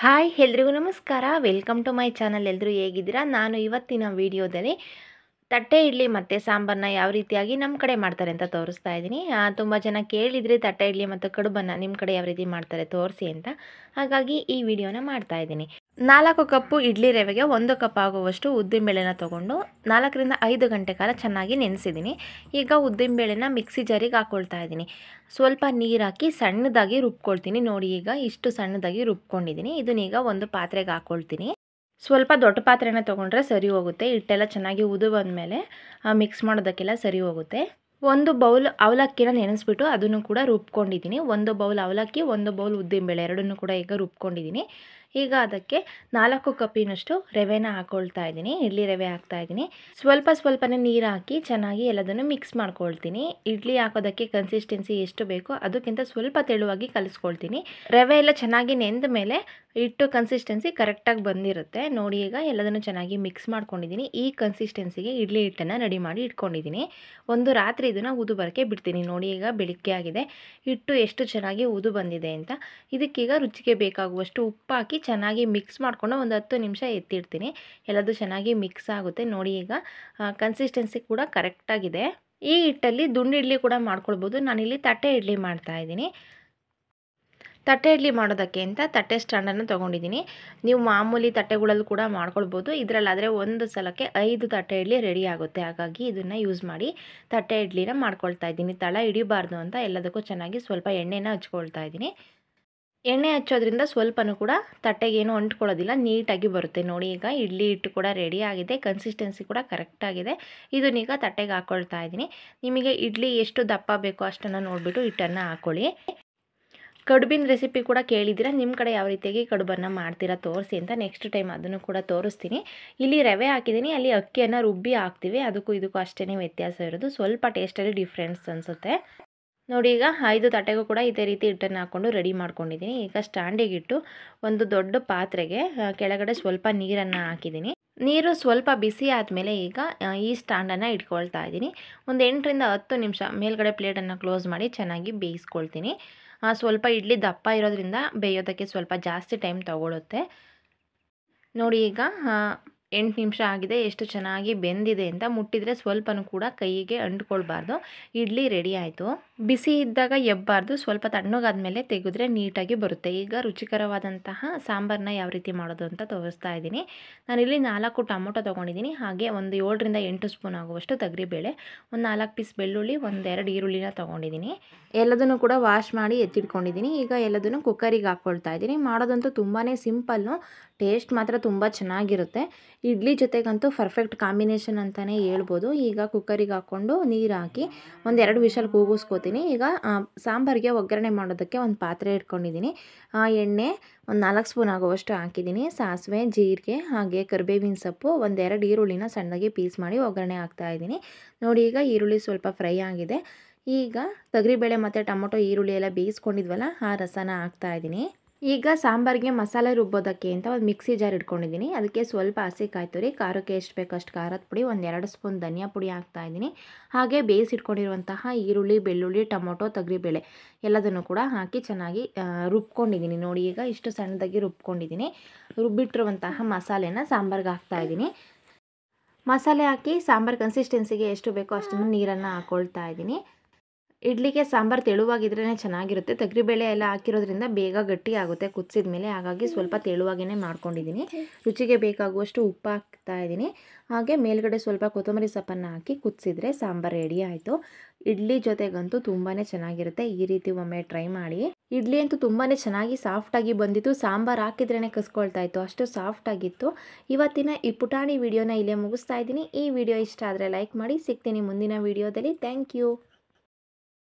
hi ಎಲ್ರಿಗೂ ನಮಸ್ಕಾರ welcome to my channel ಎಲ್ಲರೂ ಹೇಗಿದ್ದೀರಾ ನಾನು ಇವತ್ತಿನ ವಿಡಿಯೋದಲ್ಲಿ ತಟ್ಟೆ ಇಡ್ಲಿ ಮತ್ತು ಸಾಂಬಾರನ್ನ ಯಾವ ರೀತಿಯಾಗಿ ನಮ್ಮ ಕಡೆ ಮಾಡ್ತಾರೆ ಅಂತ ತೋರಿಸ್ತಾ ಇದ್ದೀನಿ ತುಂಬ ಜನ ಕೇಳಿದರೆ ತಟ್ಟೆ ಇಡ್ಲಿ ಮತ್ತು ಕಡುಬನ್ನು ನಿಮ್ಮ ಕಡೆ ಯಾವ ರೀತಿ ಮಾಡ್ತಾರೆ ತೋರಿಸಿ ಅಂತ ಹಾಗಾಗಿ ಈ ವಿಡಿಯೋನ ಮಾಡ್ತಾ ಇದ್ದೀನಿ ನಾಲ್ಕು ಕಪ್ಪು ಇಡ್ಲಿ ರವೆಗೆ ಒಂದು ಕಪ್ ಆಗುವಷ್ಟು ಬೇಳೆನ ತೊಗೊಂಡು ನಾಲ್ಕರಿಂದ ಐದು ಗಂಟೆ ಕಾಲ ಚೆನ್ನಾಗಿ ನೆನೆಸಿದ್ದೀನಿ ಈಗ ಬೇಳೆನ ಮಿಕ್ಸಿ ಜಾರಿಗೆ ಹಾಕೊಳ್ತಾ ಇದ್ದೀನಿ ಸ್ವಲ್ಪ ನೀರು ಹಾಕಿ ಸಣ್ಣದಾಗಿ ರುಬ್ಕೊಳ್ತೀನಿ ನೋಡಿ ಈಗ ಇಷ್ಟು ಸಣ್ಣದಾಗಿ ರುಬ್ಕೊಂಡಿದ್ದೀನಿ ಇದನ್ನೀಗ ಒಂದು ಪಾತ್ರೆಗೆ ಹಾಕ್ಕೊಳ್ತೀನಿ ಸ್ವಲ್ಪ ದೊಡ್ಡ ಪಾತ್ರೆನ ತೊಗೊಂಡ್ರೆ ಸರಿ ಹೋಗುತ್ತೆ ಹಿಟ್ಟೆಲ್ಲ ಚೆನ್ನಾಗಿ ಉದು ಬಂದಮೇಲೆ ಮಿಕ್ಸ್ ಮಾಡೋದಕ್ಕೆಲ್ಲ ಸರಿ ಹೋಗುತ್ತೆ ಒಂದು ಬೌಲ್ ಅವಲಕ್ಕಿನ ನೆನೆಸ್ಬಿಟ್ಟು ಅದನ್ನು ಕೂಡ ರುಬ್ಕೊಂಡಿದ್ದೀನಿ ಒಂದು ಬೌಲ್ ಅವಲಕ್ಕಿ ಒಂದು ಬೌಲ್ ಉದ್ದಿನಬೇಳೆ ಎರಡನ್ನೂ ಕೂಡ ಈಗ ರುಬ್ಕೊಂಡಿದ್ದೀನಿ ಈಗ ಅದಕ್ಕೆ ನಾಲ್ಕು ಕಪ್ಪಿನಷ್ಟು ರವೆನ ಹಾಕೊಳ್ತಾ ಇದ್ದೀನಿ ಇಡ್ಲಿ ರವೆ ಹಾಕ್ತಾ ಇದ್ದೀನಿ ಸ್ವಲ್ಪ ಸ್ವಲ್ಪನೇ ನೀರು ಹಾಕಿ ಚೆನ್ನಾಗಿ ಎಲ್ಲದನ್ನು ಮಿಕ್ಸ್ ಮಾಡ್ಕೊಳ್ತೀನಿ ಇಡ್ಲಿ ಹಾಕೋದಕ್ಕೆ ಕನ್ಸಿಸ್ಟೆನ್ಸಿ ಎಷ್ಟು ಬೇಕೋ ಅದಕ್ಕಿಂತ ಸ್ವಲ್ಪ ತೆಳುವಾಗಿ ಕಲಿಸ್ಕೊಳ್ತೀನಿ ರವೆ ಎಲ್ಲ ಚೆನ್ನಾಗಿ ನೆಂದ ಮೇಲೆ ಹಿಟ್ಟು ಕನ್ಸಿಸ್ಟೆನ್ಸಿ ಕರೆಕ್ಟಾಗಿ ಬಂದಿರುತ್ತೆ ನೋಡಿ ಈಗ ಎಲ್ಲದನ್ನು ಚೆನ್ನಾಗಿ ಮಿಕ್ಸ್ ಮಾಡ್ಕೊಂಡಿದ್ದೀನಿ ಈ ಕನ್ಸಿಸ್ಟೆನ್ಸಿಗೆ ಇಡ್ಲಿ ಹಿಟ್ಟನ್ನು ರೆಡಿ ಮಾಡಿ ಇಟ್ಕೊಂಡಿದ್ದೀನಿ ಒಂದು ರಾತ್ರಿ ಇದನ್ನು ಉದು ಬರೋಕ್ಕೆ ಬಿಡ್ತೀನಿ ನೋಡಿ ಈಗ ಬೆಳಿಗ್ಗೆ ಆಗಿದೆ ಹಿಟ್ಟು ಎಷ್ಟು ಚೆನ್ನಾಗಿ ಉದು ಬಂದಿದೆ ಅಂತ ಇದಕ್ಕೀಗ ರುಚಿಗೆ ಬೇಕಾಗುವಷ್ಟು ಉಪ್ಪು ಹಾಕಿ ಚೆನ್ನಾಗಿ ಮಿಕ್ಸ್ ಮಾಡಿಕೊಂಡು ಒಂದು ಹತ್ತು ನಿಮಿಷ ಎತ್ತಿಡ್ತೀನಿ ಎಲ್ಲದು ಚೆನ್ನಾಗಿ ಮಿಕ್ಸ್ ಆಗುತ್ತೆ ನೋಡಿ ಈಗ ಕನ್ಸಿಸ್ಟೆನ್ಸಿ ಕೂಡ ಕರೆಕ್ಟಾಗಿದೆ ಈ ಹಿಟ್ಟಲ್ಲಿ ದುಂಡು ಇಡ್ಲಿ ಕೂಡ ಮಾಡ್ಕೊಳ್ಬೋದು ನಾನಿಲ್ಲಿ ತಟ್ಟೆ ಇಡ್ಲಿ ಮಾಡ್ತಾ ಇದ್ದೀನಿ ತಟ್ಟೆ ಇಡ್ಲಿ ಮಾಡೋದಕ್ಕೆ ಅಂತ ತಟ್ಟೆ ಸ್ಟ್ಯಾಂಡನ್ನು ತೊಗೊಂಡಿದ್ದೀನಿ ನೀವು ಮಾಮೂಲಿ ತಟ್ಟೆಗಳಲ್ಲಿ ಕೂಡ ಮಾಡ್ಕೊಳ್ಬೋದು ಇದರಲ್ಲಾದರೆ ಒಂದು ಸಲಕ್ಕೆ ಐದು ತಟ್ಟೆ ಇಡ್ಲಿ ರೆಡಿ ಆಗುತ್ತೆ ಹಾಗಾಗಿ ಇದನ್ನು ಯೂಸ್ ಮಾಡಿ ತಟ್ಟೆ ಇಡ್ಲಿನ ಮಾಡ್ಕೊಳ್ತಾ ಇದ್ದೀನಿ ತಳ ಹಿಡಿಬಾರ್ದು ಅಂತ ಎಲ್ಲದಕ್ಕೂ ಚೆನ್ನಾಗಿ ಸ್ವಲ್ಪ ಎಣ್ಣೆನ ಹಚ್ಕೊಳ್ತಾ ಇದ್ದೀನಿ ಎಣ್ಣೆ ಹಚ್ಚೋದ್ರಿಂದ ಸ್ವಲ್ಪನೂ ಕೂಡ ತಟ್ಟೆಗೇನು ಅಂಟ್ಕೊಳ್ಳೋದಿಲ್ಲ ನೀಟಾಗಿ ಬರುತ್ತೆ ನೋಡಿ ಈಗ ಇಡ್ಲಿ ಹಿಟ್ಟು ಕೂಡ ರೆಡಿ ಆಗಿದೆ ಕನ್ಸಿಸ್ಟೆನ್ಸಿ ಕೂಡ ಕರೆಕ್ಟಾಗಿದೆ ಇದನ್ನೀಗ ತಟ್ಟೆಗೆ ಹಾಕ್ಕೊಳ್ತಾ ಇದ್ದೀನಿ ನಿಮಗೆ ಇಡ್ಲಿ ಎಷ್ಟು ದಪ್ಪ ಬೇಕೋ ಅಷ್ಟನ್ನು ನೋಡಿಬಿಟ್ಟು ಹಿಟ್ಟನ್ನು ಹಾಕ್ಕೊಳ್ಳಿ ಕಡುಬಿನ ರೆಸಿಪಿ ಕೂಡ ಕೇಳಿದ್ದೀರಾ ನಿಮ್ಮ ಕಡೆ ಯಾವ ರೀತಿಯಾಗಿ ಕಡುಬನ್ನು ಮಾಡ್ತೀರಾ ತೋರಿಸಿ ಅಂತ ನೆಕ್ಸ್ಟ್ ಟೈಮ್ ಅದನ್ನು ಕೂಡ ತೋರಿಸ್ತೀನಿ ಇಲ್ಲಿ ರವೆ ಹಾಕಿದ್ದೀನಿ ಅಲ್ಲಿ ಅಕ್ಕಿಯನ್ನು ರುಬ್ಬಿ ಹಾಕ್ತೀವಿ ಅದಕ್ಕೂ ಇದಕ್ಕೂ ಅಷ್ಟೇ ವ್ಯತ್ಯಾಸ ಇರೋದು ಸ್ವಲ್ಪ ಟೇಸ್ಟಲ್ಲಿ ಡಿಫ್ರೆನ್ಸ್ ಅನಿಸುತ್ತೆ ನೋಡಿ ಈಗ ಐದು ತಟ್ಟೆಗೂ ಕೂಡ ಇದೇ ರೀತಿ ಹಿಟ್ಟನ್ನು ಹಾಕ್ಕೊಂಡು ರೆಡಿ ಮಾಡ್ಕೊಂಡಿದ್ದೀನಿ ಈಗ ಸ್ಟ್ಯಾಂಡಿಗೆ ಇಟ್ಟು ಒಂದು ದೊಡ್ಡ ಪಾತ್ರೆಗೆ ಕೆಳಗಡೆ ಸ್ವಲ್ಪ ನೀರನ್ನು ಹಾಕಿದ್ದೀನಿ ನೀರು ಸ್ವಲ್ಪ ಬಿಸಿ ಆದಮೇಲೆ ಈಗ ಈ ಸ್ಟ್ಯಾಂಡನ್ನು ಇಟ್ಕೊಳ್ತಾ ಇದ್ದೀನಿ ಒಂದು ಎಂಟರಿಂದ ಹತ್ತು ನಿಮಿಷ ಮೇಲ್ಗಡೆ ಪ್ಲೇಟನ್ನು ಕ್ಲೋಸ್ ಮಾಡಿ ಚೆನ್ನಾಗಿ ಬೇಯಿಸ್ಕೊಳ್ತೀನಿ ಸ್ವಲ್ಪ ಇಡ್ಲಿ ದಪ್ಪ ಇರೋದ್ರಿಂದ ಬೇಯೋದಕ್ಕೆ ಸ್ವಲ್ಪ ಜಾಸ್ತಿ ಟೈಮ್ ತೊಗೊಳುತ್ತೆ ನೋಡಿ ಈಗ ಎಂಟು ನಿಮಿಷ ಆಗಿದೆ ಎಷ್ಟು ಚೆನ್ನಾಗಿ ಬೆಂದಿದೆ ಅಂತ ಮುಟ್ಟಿದರೆ ಸ್ವಲ್ಪನೂ ಕೂಡ ಕೈಗೆ ಅಂಟ್ಕೊಳ್ಬಾರ್ದು ಇಡ್ಲಿ ರೆಡಿ ಆಯಿತು ಬಿಸಿ ಇದ್ದಾಗ ಎಬ್ಬಾರ್ದು ಸ್ವಲ್ಪ ಮೇಲೆ ತೆಗೆದ್ರೆ ನೀಟಾಗಿ ಬರುತ್ತೆ ಈಗ ರುಚಿಕರವಾದಂತಹ ಸಾಂಬಾರನ್ನ ಯಾವ ರೀತಿ ಮಾಡೋದು ಅಂತ ತೋರಿಸ್ತಾ ಇದ್ದೀನಿ ನಾನಿಲ್ಲಿ ನಾಲ್ಕು ಟೊಮೊಟೊ ತೊಗೊಂಡಿದ್ದೀನಿ ಹಾಗೆ ಒಂದು ಏಳರಿಂದ ಎಂಟು ಸ್ಪೂನ್ ಆಗುವಷ್ಟು ಬೇಳೆ ಒಂದು ನಾಲ್ಕು ಪೀಸ್ ಬೆಳ್ಳುಳ್ಳಿ ಒಂದೆರಡು ಈರುಳ್ಳಿನ ತೊಗೊಂಡಿದ್ದೀನಿ ಎಲ್ಲದನ್ನು ಕೂಡ ವಾಶ್ ಮಾಡಿ ಎತ್ತಿಟ್ಕೊಂಡಿದ್ದೀನಿ ಈಗ ಎಲ್ಲದನ್ನು ಕುಕ್ಕರಿಗೆ ಹಾಕ್ಕೊಳ್ತಾ ಇದ್ದೀನಿ ಮಾಡೋದಂತೂ ತುಂಬಾ ಸಿಂಪಲ್ಲು ಟೇಸ್ಟ್ ಮಾತ್ರ ತುಂಬ ಚೆನ್ನಾಗಿರುತ್ತೆ ಇಡ್ಲಿ ಜೊತೆಗಂತೂ ಪರ್ಫೆಕ್ಟ್ ಕಾಂಬಿನೇಷನ್ ಅಂತಲೇ ಹೇಳ್ಬೋದು ಈಗ ಕುಕ್ಕರಿಗೆ ಹಾಕ್ಕೊಂಡು ನೀರು ಹಾಕಿ ಒಂದೆರಡು ಎರಡು ವಿಷಲ್ ಕೂಗಿಸ್ಕೋತೀನಿ ಈಗ ಸಾಂಬಾರಿಗೆ ಒಗ್ಗರಣೆ ಮಾಡೋದಕ್ಕೆ ಒಂದು ಪಾತ್ರೆ ಇಟ್ಕೊಂಡಿದ್ದೀನಿ ಆ ಎಣ್ಣೆ ಒಂದು ನಾಲ್ಕು ಸ್ಪೂನ್ ಆಗುವಷ್ಟು ಹಾಕಿದ್ದೀನಿ ಸಾಸಿವೆ ಜೀರಿಗೆ ಹಾಗೆ ಕರ್ಬೇವಿನ ಸೊಪ್ಪು ಒಂದೆರಡು ಈರುಳ್ಳಿನ ಸಣ್ಣದಾಗಿ ಪೀಸ್ ಮಾಡಿ ಒಗ್ಗರಣೆ ಹಾಕ್ತಾಯಿದ್ದೀನಿ ನೋಡಿ ಈಗ ಈರುಳ್ಳಿ ಸ್ವಲ್ಪ ಫ್ರೈ ಆಗಿದೆ ಈಗ ತೊಗರಿಬೇಳೆ ಮತ್ತು ಟೊಮೊಟೊ ಈರುಳ್ಳಿ ಎಲ್ಲ ಬೇಯಿಸ್ಕೊಂಡಿದ್ವಲ್ಲ ಆ ರಸನ ಹಾಕ್ತಾಯಿದ್ದೀನಿ ಈಗ ಸಾಂಬಾರಿಗೆ ಮಸಾಲೆ ರುಬ್ಬೋದಕ್ಕೆ ಅಂತ ಒಂದು ಮಿಕ್ಸಿ ಜಾರ್ ಇಟ್ಕೊಂಡಿದ್ದೀನಿ ಅದಕ್ಕೆ ಸ್ವಲ್ಪ ಹಸಿ ರೀ ಖಾರಕ್ಕೆ ಎಷ್ಟು ಬೇಕಷ್ಟು ಖಾರದ ಪುಡಿ ಒಂದೆರಡು ಸ್ಪೂನ್ ಧನಿಯಾ ಪುಡಿ ಹಾಕ್ತಾಯಿದ್ದೀನಿ ಹಾಗೆ ಬೇಯಿಸಿಟ್ಕೊಂಡಿರುವಂತಹ ಈರುಳ್ಳಿ ಬೆಳ್ಳುಳ್ಳಿ ಟೊಮೊಟೊ ತೊಗರಿಬೇಳೆ ಎಲ್ಲದನ್ನು ಕೂಡ ಹಾಕಿ ಚೆನ್ನಾಗಿ ರುಬ್ಕೊಂಡಿದ್ದೀನಿ ನೋಡಿ ಈಗ ಇಷ್ಟು ಸಣ್ಣದಾಗಿ ರುಬ್ಕೊಂಡಿದ್ದೀನಿ ರುಬ್ಬಿಟ್ಟಿರುವಂತಹ ಮಸಾಲೆನ ಸಾಂಬಾರಿಗೆ ಹಾಕ್ತಾಯಿದ್ದೀನಿ ಮಸಾಲೆ ಹಾಕಿ ಸಾಂಬಾರು ಕನ್ಸಿಸ್ಟೆನ್ಸಿಗೆ ಎಷ್ಟು ಬೇಕೋ ಅಷ್ಟನ್ನು ನೀರನ್ನು ಹಾಕ್ಕೊಳ್ತಾ ಇದ್ದೀನಿ ಇಡ್ಲಿಗೆ ಸಾಂಬಾರು ತೆಳುವಾಗಿದ್ರೇ ಚೆನ್ನಾಗಿರುತ್ತೆ ತಗರಿಬೇಳೆ ಎಲ್ಲ ಹಾಕಿರೋದ್ರಿಂದ ಬೇಗ ಗಟ್ಟಿ ಆಗುತ್ತೆ ಕುದಿಸಿದ ಮೇಲೆ ಹಾಗಾಗಿ ಸ್ವಲ್ಪ ತೆಳುವಾಗೇ ಮಾಡ್ಕೊಂಡಿದ್ದೀನಿ ರುಚಿಗೆ ಬೇಕಾಗುವಷ್ಟು ಉಪ್ಪು ಹಾಕ್ತಾ ಇದ್ದೀನಿ ಹಾಗೆ ಮೇಲ್ಗಡೆ ಸ್ವಲ್ಪ ಕೊತ್ತಂಬರಿ ಸೊಪ್ಪನ್ನು ಹಾಕಿ ಕುದಿಸಿದ್ರೆ ಸಾಂಬಾರು ರೆಡಿ ಆಯಿತು ಇಡ್ಲಿ ಜೊತೆಗಂತೂ ತುಂಬಾ ಚೆನ್ನಾಗಿರುತ್ತೆ ಈ ರೀತಿ ಒಮ್ಮೆ ಟ್ರೈ ಮಾಡಿ ಇಡ್ಲಿ ಅಂತೂ ತುಂಬಾ ಚೆನ್ನಾಗಿ ಸಾಫ್ಟಾಗಿ ಬಂದಿತ್ತು ಸಾಂಬಾರು ಹಾಕಿದ್ರೇ ಕಸ್ಕೊಳ್ತಾ ಇತ್ತು ಅಷ್ಟು ಸಾಫ್ಟಾಗಿತ್ತು ಇವತ್ತಿನ ಈ ಪುಟಾಣಿ ವೀಡಿಯೋನ ಇಲ್ಲೇ ಮುಗಿಸ್ತಾ ಇದ್ದೀನಿ ಈ ವಿಡಿಯೋ ಇಷ್ಟ ಆದರೆ ಲೈಕ್ ಮಾಡಿ ಸಿಗ್ತೀನಿ ಮುಂದಿನ ವಿಡಿಯೋದಲ್ಲಿ ಥ್ಯಾಂಕ್ ಯು